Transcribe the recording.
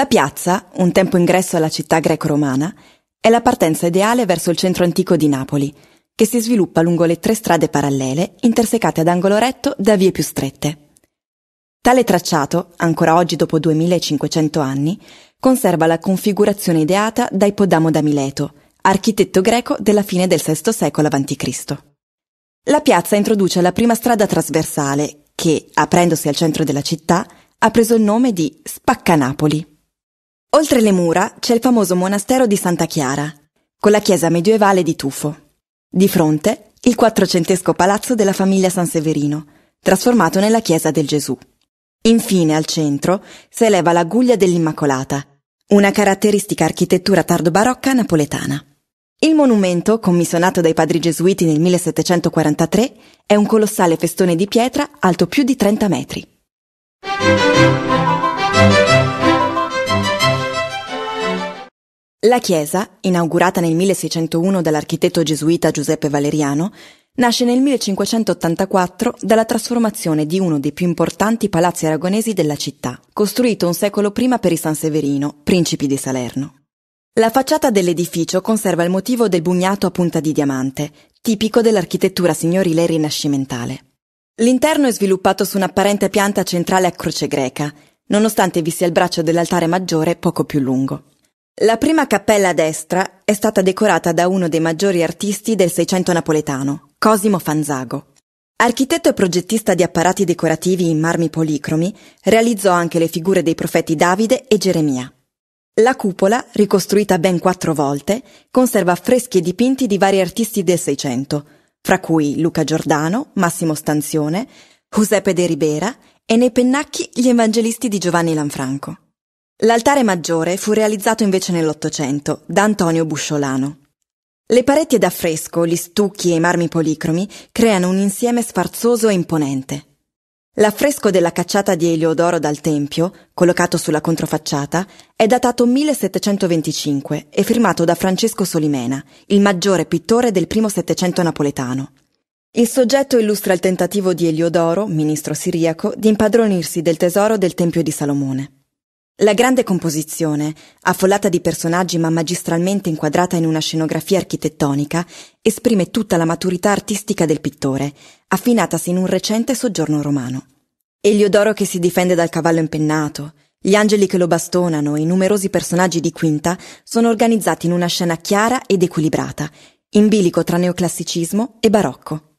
La piazza, un tempo ingresso alla città greco-romana, è la partenza ideale verso il centro antico di Napoli, che si sviluppa lungo le tre strade parallele intersecate ad angolo retto da vie più strette. Tale tracciato, ancora oggi dopo 2500 anni, conserva la configurazione ideata da Ippodamo da Mileto, architetto greco della fine del VI secolo a.C. La piazza introduce la prima strada trasversale che, aprendosi al centro della città, ha preso il nome di Spaccanapoli. Oltre le mura c'è il famoso monastero di Santa Chiara, con la chiesa medievale di Tufo. Di fronte, il quattrocentesco palazzo della famiglia San Severino, trasformato nella chiesa del Gesù. Infine, al centro, si eleva la guglia dell'Immacolata, una caratteristica architettura tardobarocca napoletana. Il monumento, commissionato dai padri gesuiti nel 1743, è un colossale festone di pietra alto più di 30 metri. La chiesa, inaugurata nel 1601 dall'architetto gesuita Giuseppe Valeriano, nasce nel 1584 dalla trasformazione di uno dei più importanti palazzi aragonesi della città, costruito un secolo prima per i San Severino, principi di Salerno. La facciata dell'edificio conserva il motivo del bugnato a punta di diamante, tipico dell'architettura signorile rinascimentale. L'interno è sviluppato su un'apparente pianta centrale a croce greca, nonostante vi sia il braccio dell'altare maggiore poco più lungo. La prima cappella a destra è stata decorata da uno dei maggiori artisti del Seicento napoletano, Cosimo Fanzago. Architetto e progettista di apparati decorativi in marmi policromi, realizzò anche le figure dei profeti Davide e Geremia. La cupola, ricostruita ben quattro volte, conserva affreschi e dipinti di vari artisti del Seicento, fra cui Luca Giordano, Massimo Stanzione, Giuseppe de Ribera e nei pennacchi gli evangelisti di Giovanni Lanfranco. L'altare maggiore fu realizzato invece nell'Ottocento da Antonio Busciolano. Le pareti ed affresco, gli stucchi e i marmi policromi creano un insieme sfarzoso e imponente. L'affresco della cacciata di Eliodoro dal Tempio, collocato sulla controfacciata, è datato 1725 e firmato da Francesco Solimena, il maggiore pittore del primo Settecento napoletano. Il soggetto illustra il tentativo di Eliodoro, ministro siriaco, di impadronirsi del tesoro del Tempio di Salomone. La grande composizione, affollata di personaggi ma magistralmente inquadrata in una scenografia architettonica, esprime tutta la maturità artistica del pittore, affinatasi in un recente soggiorno romano. Eliodoro che si difende dal cavallo impennato, gli angeli che lo bastonano e i numerosi personaggi di Quinta sono organizzati in una scena chiara ed equilibrata, in bilico tra neoclassicismo e barocco.